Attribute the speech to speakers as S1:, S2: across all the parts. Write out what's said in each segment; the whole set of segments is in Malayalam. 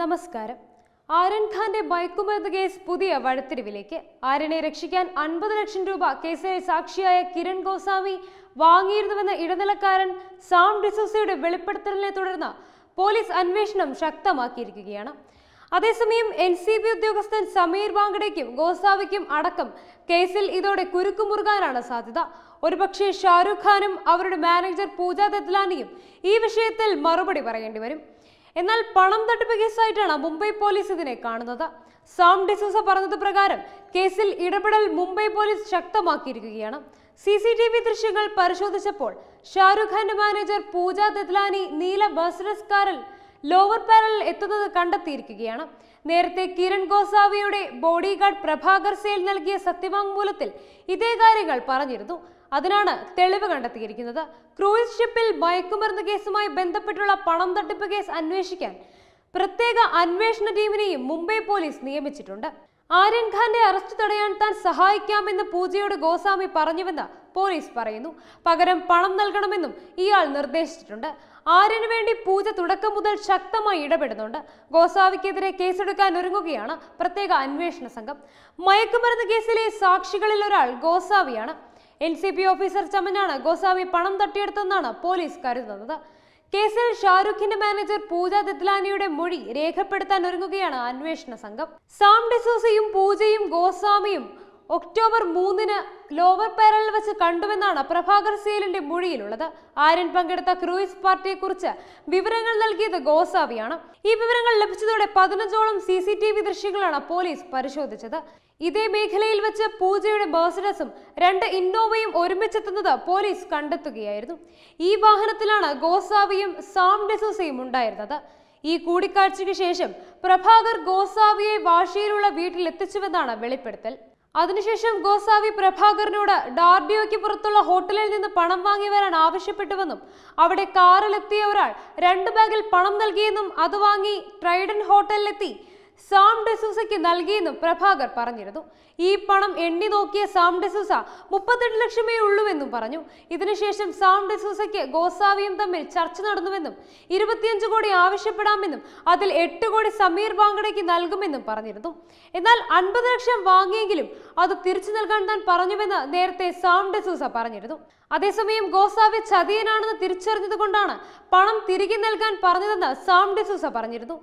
S1: നമസ്കാരം ആരൻഖാന്റെ ഖാന്റെ കേസ് പുതിയ വഴത്തിരിവിലേക്ക് ആരനെ രക്ഷിക്കാൻ അൻപത് ലക്ഷം രൂപ കേസിലെ സാക്ഷിയായ കിരൺ ഗോസ്വാമി വാങ്ങിയിരുന്നുവെന്ന ഇടനിലക്കാരൻ സാം ഡിസോസയുടെ വെളിപ്പെടുത്തലിനെ തുടർന്ന് പോലീസ് അന്വേഷണം ശക്തമാക്കിയിരിക്കുകയാണ് അതേസമയം എൻ സി ബി ഉദ്യോഗസ്ഥൻ സമീർ ബാങ്കഡയ്ക്കും ഗോസാവിക്കും അടക്കം കേസിൽ ഇതോടെ കുരുക്കു സാധ്യത ഒരുപക്ഷെ ഷാരൂഖ് ഖാനും അവരുടെ മാനേജർ പൂജ ദത്ലാനിയും ഈ വിഷയത്തിൽ മറുപടി പറയേണ്ടി വരും എന്നാൽ പണം തട്ടിപ്പ് കേസായിട്ടാണ് മുംബൈ പോലീസ് ഇതിനെ കാണുന്നത് സാം ഡിസൂസ പറഞ്ഞത് പ്രകാരം കേസിൽ ഇടപെടൽ മുംബൈ പോലീസ് ശക്തമാക്കിയിരിക്കുകയാണ് സി സി ടി വി ദൃശ്യങ്ങൾ പരിശോധിച്ചപ്പോൾ ഷാരൂഖ് ഖാന്റെ മാനേജർ പൂജ ദദ്ലാനി നീല ബസ് കാറിൽ ലോവർ പാരലിൽ എത്തുന്നത് കണ്ടെത്തിയിരിക്കുകയാണ് നേരത്തെ കിരൺ ഗോസാവിയുടെ ബോഡിഗാർഡ് പ്രഭാകർ സേൽ നൽകിയ സത്യവാങ്മൂലത്തിൽ ഇതേ കാര്യങ്ങൾ പറഞ്ഞിരുന്നു അതിനാണ് തെളിവ് കണ്ടെത്തിയിരിക്കുന്നത് ക്രൂയിസ് ഷിപ്പിൽ മയക്കുമരുന്ന് കേസുമായി ബന്ധപ്പെട്ടുള്ള പണം തട്ടിപ്പ് കേസ് അന്വേഷിക്കാൻ പ്രത്യേക അന്വേഷണ ടീമിനെയും മുംബൈ പോലീസ് നിയമിച്ചിട്ടുണ്ട് ആര്യൻ അറസ്റ്റ് തടയാൻ താൻ സഹായിക്കാമെന്ന് പൂജയോട് ഗോസ്വാമി പറഞ്ഞുവെന്ന് പോലീസ് പറയുന്നു പകരം പണം നൽകണമെന്നും ഇയാൾ നിർദ്ദേശിച്ചിട്ടുണ്ട് ആരിനു വേണ്ടി പൂജ തുടക്കം മുതൽ ശക്തമായി ഇടപെടുന്നുണ്ട് ഗോസാവിക്കെതിരെ കേസെടുക്കാൻ ഒരുങ്ങുകയാണ് പ്രത്യേക അന്വേഷണ സംഘം മയക്കുമരുന്ന് കേസിലെ സാക്ഷികളിൽ ഒരാൾ ഗോസാവിയാണ് എൻ സി പി ഓഫീസർ ചമനാണ് ഗോസാവി പണം തട്ടിയെടുത്തെന്നാണ് പോലീസ് കരുതുന്നത് കേസിൽ ഷാരൂഖിന്റെ മാനേജർ പൂജ ദത്ലാനിയുടെ മൊഴി രേഖപ്പെടുത്താൻ ഒരുങ്ങുകയാണ് അന്വേഷണ സംഘം സാം ഡിസോസയും പൂജയും ഗോസ്വാമിയും ഒക്ടോബർ മൂന്നിന് ലോവർ പേരലിൽ വെച്ച് കണ്ടുവെന്നാണ് പ്രഭാകർ സേലിന്റെ മൊഴിയിലുള്ളത് ആര്യൻ പങ്കെടുത്ത ക്രൂയിസ് പാർട്ടിയെക്കുറിച്ച് വിവരങ്ങൾ നൽകിയത് ഗോസാവിയാണ് ഈ വിവരങ്ങൾ ലഭിച്ചതോടെ പതിനഞ്ചോളം സി സി ടി വി ദൃശ്യങ്ങളാണ് പോലീസ് പരിശോധിച്ചത് ഇതേ മേഖലയിൽ വെച്ച് പൂജയുടെ ബേഴ്സഡസും രണ്ട് ഇന്നോവയും ഒരുമിച്ചെത്തുന്നത് പോലീസ് കണ്ടെത്തുകയായിരുന്നു ഈ വാഹനത്തിലാണ് ഗോസാവിയും സാം ഡെസോസയും ഉണ്ടായിരുന്നത് ഈ കൂടിക്കാഴ്ചയ്ക്ക് ശേഷം പ്രഭാകർ ഗോസാവിയെ വീട്ടിൽ വീട്ടിലെത്തിച്ചുവെന്നാണ് വെളിപ്പെടുത്തൽ അതിനുശേഷം ഗോസാവി പ്രഭാകരനോട് ഡാർഡിയോയ്ക്ക് പുറത്തുള്ള ഹോട്ടലിൽ നിന്ന് പണം വാങ്ങി വരാൻ ആവശ്യപ്പെട്ടുവെന്നും അവിടെ കാറിലെത്തിയ ഒരാൾ രണ്ട് ബാഗിൽ പണം നൽകിയെന്നും അത് വാങ്ങി ട്രൈഡൻ ഹോട്ടലിലെത്തി സാം ഡെസൂസയ്ക്ക് നൽകിയെന്നും പ്രഭാകർ പറഞ്ഞിരുന്നു ഈ പണം എണ്ണി നോക്കിയ സാം ഡെസൂസ മുപ്പത്തെട്ട് ലക്ഷമേ ഉള്ളൂവെന്നും പറഞ്ഞു ഇതിനുശേഷം സാം ഡെസൂസയ്ക്ക് ഗോസാവിയും തമ്മിൽ ചർച്ച നടന്നുവെന്നും ഇരുപത്തിയഞ്ച് കോടി ആവശ്യപ്പെടാമെന്നും അതിൽ എട്ട് കോടി സമീർ ബാങ്കടയ്ക്ക് നൽകുമെന്നും പറഞ്ഞിരുന്നു എന്നാൽ അൻപത് ലക്ഷം വാങ്ങിയെങ്കിലും അത് തിരിച്ചു നൽകാൻ താൻ പറഞ്ഞുവെന്ന് നേരത്തെ സാം ഡെസൂസ പറഞ്ഞിരുന്നു അതേസമയം ഗോസാവി ചതിയനാണെന്ന് തിരിച്ചറിഞ്ഞതുകൊണ്ടാണ് പണം തിരികെ നൽകാൻ പറഞ്ഞതെന്ന് സാം ഡെസൂസ പറഞ്ഞിരുന്നു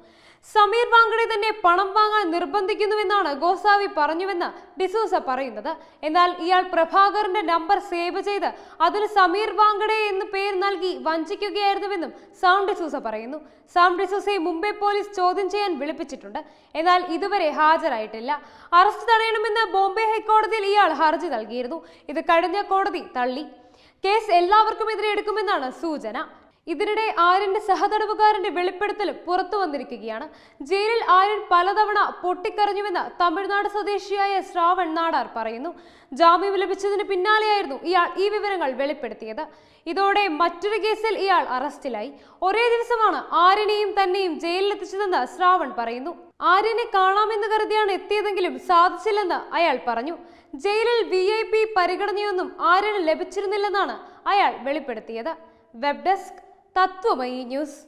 S1: സമീർ ബാങ്കഡെ തന്നെ പണം പണം വാങ്ങാൻ നിർബന്ധിക്കുന്നുവെന്നാണ് ഗോസാവി പറഞ്ഞുവെന്ന് ഡിസൂസ പറയുന്നത് എന്നാൽ ഇയാൾ പ്രഭാകറിന്റെ നമ്പർ സേവ് ചെയ്ത് അതിൽ സമീർ വാങ്കഡെ എന്ന് പേര് നൽകി വഞ്ചിക്കുകയായിരുന്നുവെന്നും സാം ഡിസൂസ പറയുന്നു സാം ഡിസൂസയെ മുംബൈ പോലീസ് ചോദ്യം ചെയ്യാൻ വിളിപ്പിച്ചിട്ടുണ്ട് എന്നാൽ ഇതുവരെ ഹാജരായിട്ടില്ല അറസ്റ്റ് തടയണമെന്ന് ബോംബെ ഹൈക്കോടതിയിൽ ഇയാൾ ഹർജി നൽകിയിരുന്നു ഇത് കഴിഞ്ഞ കോടതി തള്ളി കേസ് എല്ലാവർക്കും എതിരെ എടുക്കുമെന്നാണ് സൂചന ഇതിനിടെ ആര്യന്റെ സഹതടവുകാരന്റെ വെളിപ്പെടുത്തലും പുറത്തു വന്നിരിക്കുകയാണ് ജയിലിൽ ആര്യൻ പലതവണ പൊട്ടിക്കറിഞ്ഞുവെന്ന് തമിഴ്നാട് സ്വദേശിയായ ശ്രാവൺ നാടാർ പറയുന്നു ജാമ്യം ലഭിച്ചതിന് പിന്നാലെയായിരുന്നു ഇയാൾ ഈ വിവരങ്ങൾ വെളിപ്പെടുത്തിയത് ഇതോടെ മറ്റൊരു കേസിൽ ഇയാൾ അറസ്റ്റിലായി ഒരേ ദിവസമാണ് ആര്യനെയും തന്നെയും ജയിലിലെത്തിച്ചതെന്ന് ശ്രാവൺ പറയുന്നു ആര്യനെ കാണാമെന്ന് കരുതിയാണ് എത്തിയതെങ്കിലും സാധിച്ചില്ലെന്ന് അയാൾ പറഞ്ഞു ജയിലിൽ വി ഐ പി പരിഗണനയൊന്നും ആര്യന് ലഭിച്ചിരുന്നില്ലെന്നാണ് അയാൾ വെളിപ്പെടുത്തിയത് വെബ് ഡെസ്ക് തത്വമയി ന്യൂസ്